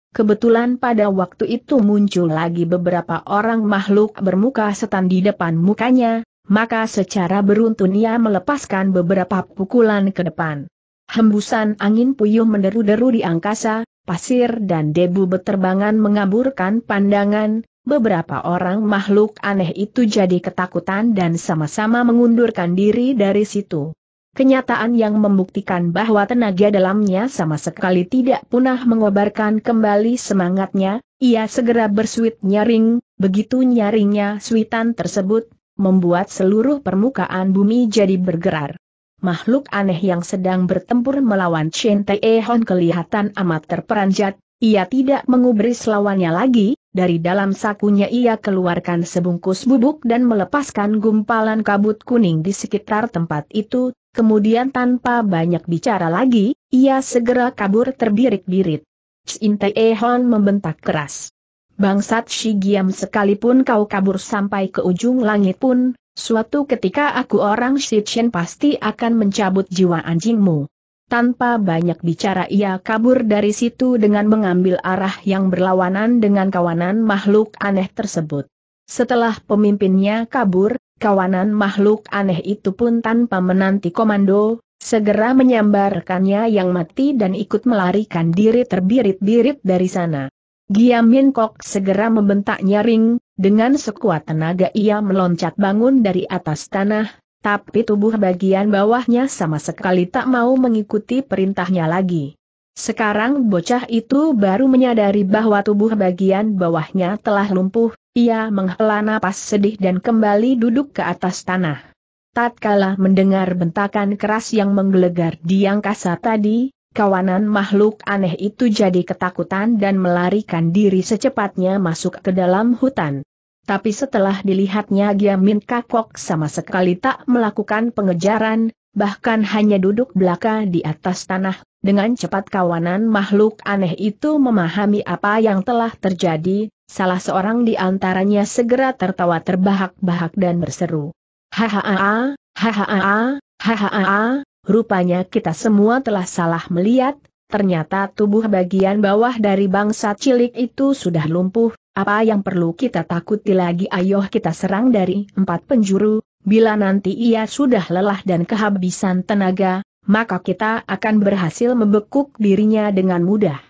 Kebetulan pada waktu itu muncul lagi beberapa orang makhluk bermuka setan di depan mukanya, maka secara beruntun ia melepaskan beberapa pukulan ke depan. Hembusan angin puyuh menderu-deru di angkasa, pasir dan debu beterbangan mengaburkan pandangan, beberapa orang makhluk aneh itu jadi ketakutan dan sama-sama mengundurkan diri dari situ. Kenyataan yang membuktikan bahwa tenaga dalamnya sama sekali tidak punah mengobarkan kembali semangatnya, ia segera bersuit nyaring, begitu nyaringnya suitan tersebut, membuat seluruh permukaan bumi jadi bergerar. Makhluk aneh yang sedang bertempur melawan Chen Tae Hon kelihatan amat terperanjat, ia tidak mengubris lawannya lagi, dari dalam sakunya ia keluarkan sebungkus bubuk dan melepaskan gumpalan kabut kuning di sekitar tempat itu, kemudian tanpa banyak bicara lagi, ia segera kabur terbirit-birit. Chen Tae Hon membentak keras. Bangsat Shigiam Giam sekalipun kau kabur sampai ke ujung langit pun, suatu ketika aku orang Shi Chen pasti akan mencabut jiwa anjingmu. Tanpa banyak bicara ia kabur dari situ dengan mengambil arah yang berlawanan dengan kawanan makhluk aneh tersebut. Setelah pemimpinnya kabur, kawanan makhluk aneh itu pun tanpa menanti komando, segera menyambarkannya yang mati dan ikut melarikan diri terbirit-birit dari sana. Giamin Kok segera membentak nyaring, dengan sekuat tenaga ia meloncat bangun dari atas tanah, tapi tubuh bagian bawahnya sama sekali tak mau mengikuti perintahnya lagi. Sekarang bocah itu baru menyadari bahwa tubuh bagian bawahnya telah lumpuh, ia menghela napas sedih dan kembali duduk ke atas tanah. Tatkala mendengar bentakan keras yang menggelegar di angkasa tadi, kawanan makhluk aneh itu jadi ketakutan dan melarikan diri secepatnya masuk ke dalam hutan. Tapi setelah dilihatnya Giamin Kakok sama sekali tak melakukan pengejaran, bahkan hanya duduk belaka di atas tanah, dengan cepat kawanan makhluk aneh itu memahami apa yang telah terjadi, salah seorang di antaranya segera tertawa terbahak-bahak dan berseru. Hahaha, hahaha, hahaha, Rupanya kita semua telah salah melihat, ternyata tubuh bagian bawah dari bangsa cilik itu sudah lumpuh, apa yang perlu kita takuti lagi ayo kita serang dari empat penjuru, bila nanti ia sudah lelah dan kehabisan tenaga, maka kita akan berhasil membekuk dirinya dengan mudah.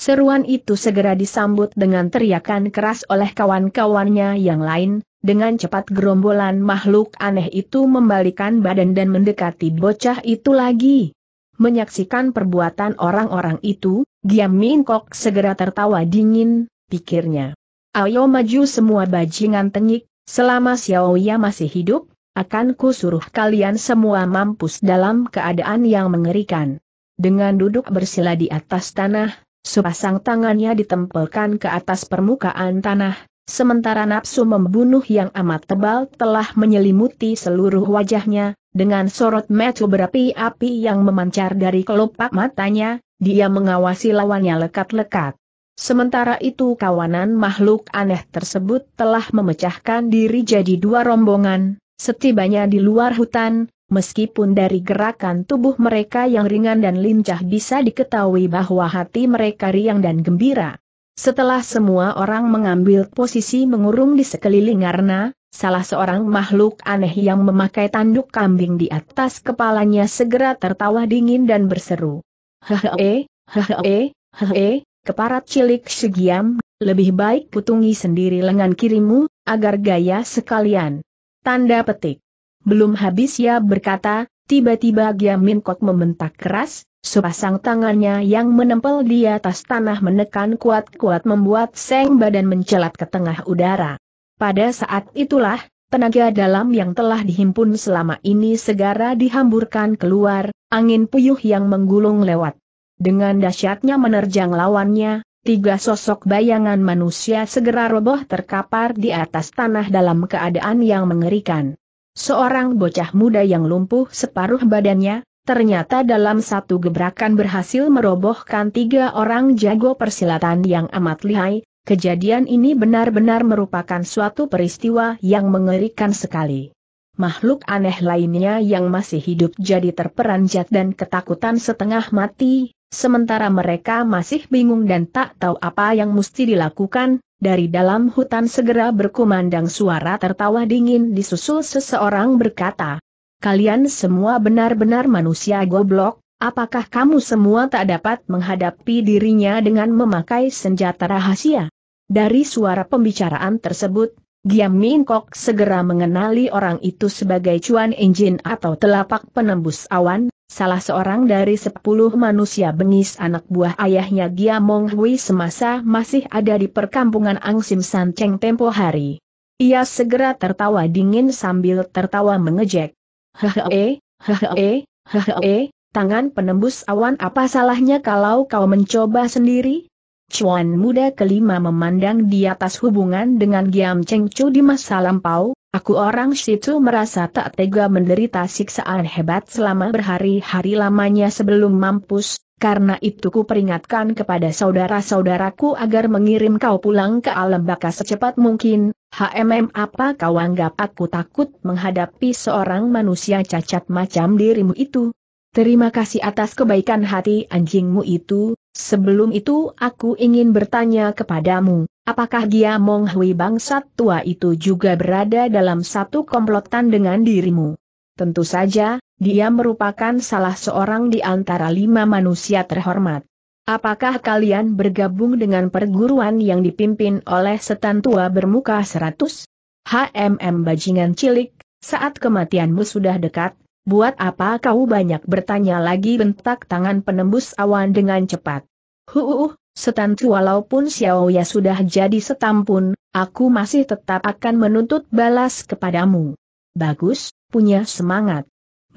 Seruan itu segera disambut dengan teriakan keras oleh kawan-kawannya yang lain, dengan cepat gerombolan makhluk aneh itu membalikan badan dan mendekati bocah itu lagi. Menyaksikan perbuatan orang-orang itu, Giam Min Kok segera tertawa dingin, pikirnya. Ayo maju semua bajingan tengik, selama Xiao Ya masih hidup, akan kusuruh kalian semua mampus dalam keadaan yang mengerikan. Dengan duduk bersila di atas tanah, sepasang tangannya ditempelkan ke atas permukaan tanah, sementara nafsu membunuh yang amat tebal telah menyelimuti seluruh wajahnya, dengan sorot mata berapi-api yang memancar dari kelopak matanya, dia mengawasi lawannya lekat-lekat. Sementara itu kawanan makhluk aneh tersebut telah memecahkan diri jadi dua rombongan, setibanya di luar hutan, meskipun dari gerakan tubuh mereka yang ringan dan lincah bisa diketahui bahwa hati mereka riang dan gembira. Setelah semua orang mengambil posisi mengurung di sekeliling Arna, salah seorang makhluk aneh yang memakai tanduk kambing di atas kepalanya segera tertawa dingin dan berseru. Hehehe, hehehe, hehehe, eh, eh, keparat cilik segiam, lebih baik kutungi sendiri lengan kirimu, agar gaya sekalian. Tanda petik. Belum habis ya berkata, tiba-tiba Giamin Kok membentak keras, Sepasang tangannya yang menempel di atas tanah menekan kuat-kuat membuat seng badan mencelat ke tengah udara. Pada saat itulah, tenaga dalam yang telah dihimpun selama ini segera dihamburkan keluar, angin puyuh yang menggulung lewat. Dengan dahsyatnya menerjang lawannya, tiga sosok bayangan manusia segera roboh terkapar di atas tanah dalam keadaan yang mengerikan. Seorang bocah muda yang lumpuh separuh badannya, ternyata dalam satu gebrakan berhasil merobohkan tiga orang jago persilatan yang amat lihai, kejadian ini benar-benar merupakan suatu peristiwa yang mengerikan sekali. Makhluk aneh lainnya yang masih hidup jadi terperanjat dan ketakutan setengah mati, sementara mereka masih bingung dan tak tahu apa yang mesti dilakukan, dari dalam hutan segera berkumandang suara tertawa dingin disusul seseorang berkata, kalian semua benar-benar manusia goblok, apakah kamu semua tak dapat menghadapi dirinya dengan memakai senjata rahasia? Dari suara pembicaraan tersebut, Giam Min Kok segera mengenali orang itu sebagai Chuan Enjin atau telapak penembus awan, salah seorang dari sepuluh manusia bengis anak buah ayahnya Giam Mong Hui semasa masih ada di perkampungan Ang Sim San Cheng tempo hari. Ia segera tertawa dingin sambil tertawa mengejek. Hehehe, hehehe, hehehe, tangan penembus awan apa salahnya kalau kau mencoba sendiri? Cuan muda kelima memandang di atas hubungan dengan Giam Cheng Chu di masa lampau, aku orang situ merasa tak tega menderita siksaan hebat selama berhari-hari lamanya sebelum mampus, karena itu ku peringatkan kepada saudara-saudaraku agar mengirim kau pulang ke alam baka secepat mungkin, HMM apa kau anggap aku takut menghadapi seorang manusia cacat macam dirimu itu? Terima kasih atas kebaikan hati anjingmu itu, sebelum itu aku ingin bertanya kepadamu, apakah Gia Mong Hui bangsat tua itu juga berada dalam satu komplotan dengan dirimu? Tentu saja, dia merupakan salah seorang di antara lima manusia terhormat. Apakah kalian bergabung dengan perguruan yang dipimpin oleh setan tua bermuka seratus? HMM bajingan cilik, saat kematianmu sudah dekat, buat apa kau banyak bertanya lagi bentak tangan penembus awan dengan cepat. Huuuh, setan tua walaupun Xiaoya sudah jadi setampun, aku masih tetap akan menuntut balas kepadamu. Bagus, punya semangat.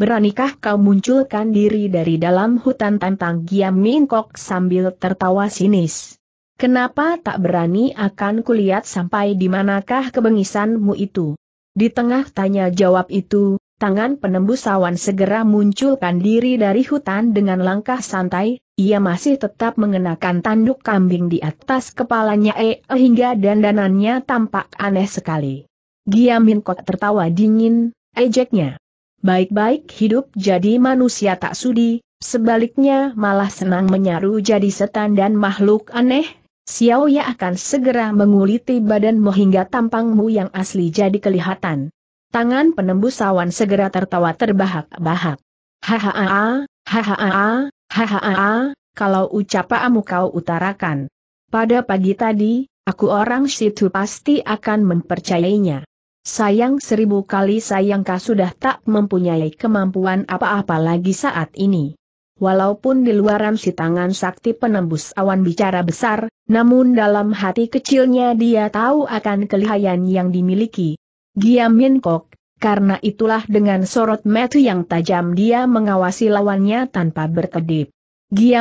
Beranikah kau munculkan diri dari dalam hutan tantang Giam Mingkok sambil tertawa sinis? Kenapa tak berani akan kulihat sampai di manakah kebengisanmu itu? Di tengah tanya jawab itu, tangan penembus awan segera munculkan diri dari hutan dengan langkah santai, ia masih tetap mengenakan tanduk kambing di atas kepalanya eh hingga dandanannya tampak aneh sekali. Giam kok tertawa dingin, ejeknya. Baik-baik hidup jadi manusia tak sudi, sebaliknya malah senang menyaru jadi setan dan makhluk aneh, Xiao Ya akan segera menguliti badanmu hingga tampangmu yang asli jadi kelihatan. Tangan penembus awan segera tertawa terbahak-bahak. Hahaha, hahaha, hahaha, kalau ucapamu kau utarakan. Pada pagi tadi, aku orang situ pasti akan mempercayainya. Sayang seribu kali sayang sayangkah sudah tak mempunyai kemampuan apa-apa lagi saat ini. Walaupun di luaran si tangan sakti penembus awan bicara besar, namun dalam hati kecilnya dia tahu akan kelihayan yang dimiliki. Min Kok, karena itulah dengan sorot metu yang tajam dia mengawasi lawannya tanpa berkedip.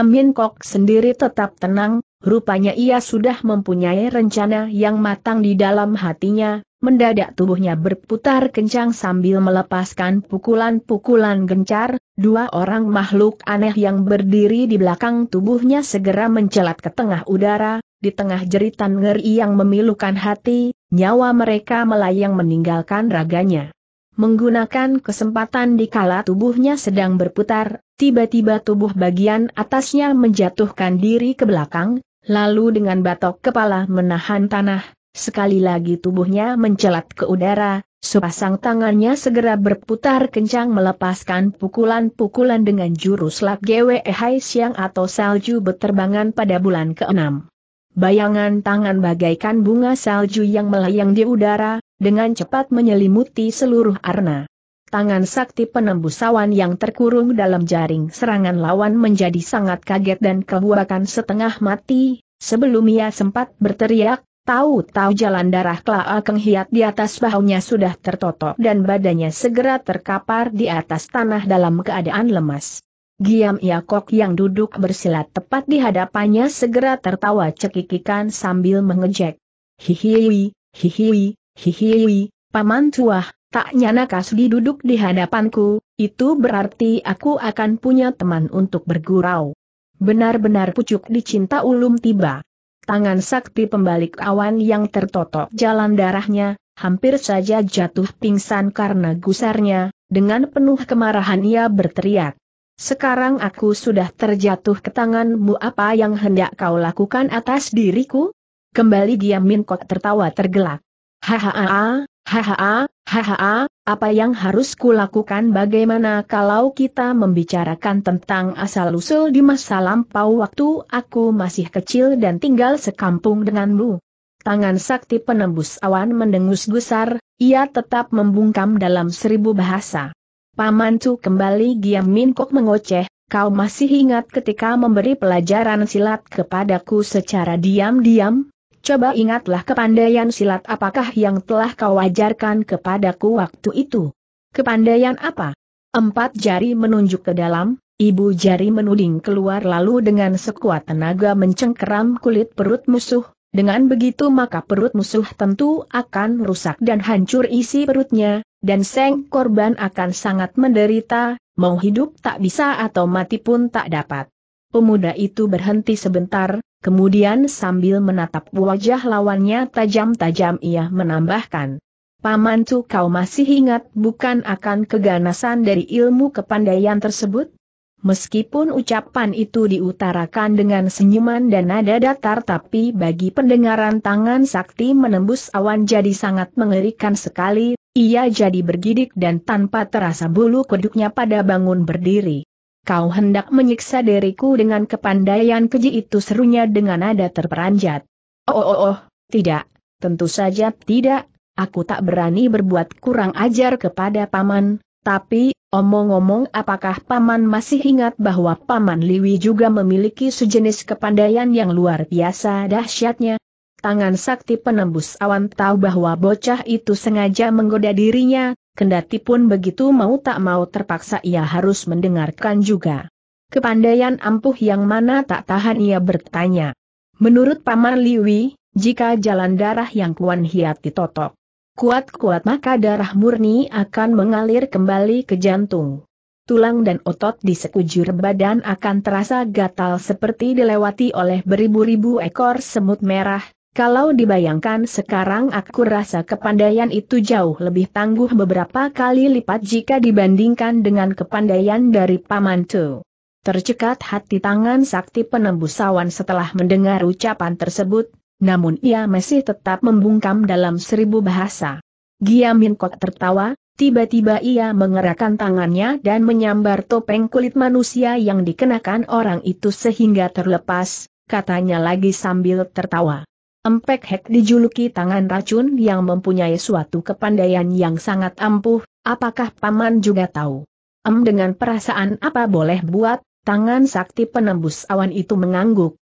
Min Kok sendiri tetap tenang, rupanya ia sudah mempunyai rencana yang matang di dalam hatinya, Mendadak tubuhnya berputar kencang sambil melepaskan pukulan-pukulan gencar, dua orang makhluk aneh yang berdiri di belakang tubuhnya segera mencelat ke tengah udara, di tengah jeritan ngeri yang memilukan hati, nyawa mereka melayang meninggalkan raganya. Menggunakan kesempatan di kala tubuhnya sedang berputar, tiba-tiba tubuh bagian atasnya menjatuhkan diri ke belakang, lalu dengan batok kepala menahan tanah, Sekali lagi tubuhnya mencelat ke udara, sepasang tangannya segera berputar kencang melepaskan pukulan-pukulan dengan jurus lap GWE Hai Siang atau salju beterbangan pada bulan ke-6. Bayangan tangan bagaikan bunga salju yang melayang di udara, dengan cepat menyelimuti seluruh arna. Tangan sakti penembus awan yang terkurung dalam jaring serangan lawan menjadi sangat kaget dan kebuakan setengah mati, sebelum ia sempat berteriak, Tahu-tahu jalan darah Klaa Keng Hiat di atas bahunya sudah tertotok dan badannya segera terkapar di atas tanah dalam keadaan lemas. Giam Yakok yang duduk bersilat tepat di hadapannya segera tertawa cekikikan sambil mengejek. Hihiwi, hihiwi, hihiwi, paman tuah, tak nyana kasdi duduk di hadapanku, itu berarti aku akan punya teman untuk bergurau. Benar-benar pucuk dicinta ulum tiba tangan sakti pembalik awan yang tertotok jalan darahnya, hampir saja jatuh pingsan karena gusarnya, dengan penuh kemarahan ia berteriak. Sekarang aku sudah terjatuh ke tanganmu apa yang hendak kau lakukan atas diriku? Kembali dia Minkot tertawa tergelak. Hahaha, Hahaha, hahaha. apa yang harus kulakukan bagaimana kalau kita membicarakan tentang asal-usul di masa lampau waktu aku masih kecil dan tinggal sekampung denganmu. Tangan sakti penembus awan mendengus gusar, ia tetap membungkam dalam seribu bahasa. Paman Cu kembali Giam Min Kok mengoceh, kau masih ingat ketika memberi pelajaran silat kepadaku secara diam-diam? coba ingatlah kepandaian silat apakah yang telah kau ajarkan kepadaku waktu itu. Kepandaian apa? Empat jari menunjuk ke dalam, ibu jari menuding keluar lalu dengan sekuat tenaga mencengkeram kulit perut musuh, dengan begitu maka perut musuh tentu akan rusak dan hancur isi perutnya, dan seng korban akan sangat menderita, mau hidup tak bisa atau mati pun tak dapat. Pemuda itu berhenti sebentar, kemudian sambil menatap wajah lawannya tajam-tajam ia menambahkan. "Paman tuh kau masih ingat bukan akan keganasan dari ilmu kepandaian tersebut? Meskipun ucapan itu diutarakan dengan senyuman dan nada datar tapi bagi pendengaran tangan sakti menembus awan jadi sangat mengerikan sekali, ia jadi bergidik dan tanpa terasa bulu kuduknya pada bangun berdiri. Kau hendak menyiksa diriku dengan kepandaian keji itu serunya dengan nada terperanjat. Oh, oh, oh, oh, tidak, tentu saja tidak, aku tak berani berbuat kurang ajar kepada paman, tapi, omong-omong apakah paman masih ingat bahwa paman Liwi juga memiliki sejenis kepandaian yang luar biasa dahsyatnya? Tangan sakti penembus awan tahu bahwa bocah itu sengaja menggoda dirinya, Kendati pun begitu mau tak mau terpaksa ia harus mendengarkan juga. Kepandaian ampuh yang mana tak tahan ia bertanya. Menurut Paman Liwi, jika jalan darah yang Kuan Hiat ditotok kuat-kuat maka darah murni akan mengalir kembali ke jantung. Tulang dan otot di sekujur badan akan terasa gatal seperti dilewati oleh beribu-ribu ekor semut merah, kalau dibayangkan sekarang aku rasa kepandaian itu jauh lebih tangguh beberapa kali lipat jika dibandingkan dengan kepandaian dari Paman Tu. Tercekat hati tangan sakti penembus sawan setelah mendengar ucapan tersebut, namun ia masih tetap membungkam dalam seribu bahasa. Giamin kok tertawa, tiba-tiba ia mengerahkan tangannya dan menyambar topeng kulit manusia yang dikenakan orang itu sehingga terlepas, katanya lagi sambil tertawa. Empek Hek dijuluki tangan racun yang mempunyai suatu kepandaian yang sangat ampuh, apakah Paman juga tahu? Em dengan perasaan apa boleh buat, tangan sakti penembus awan itu mengangguk,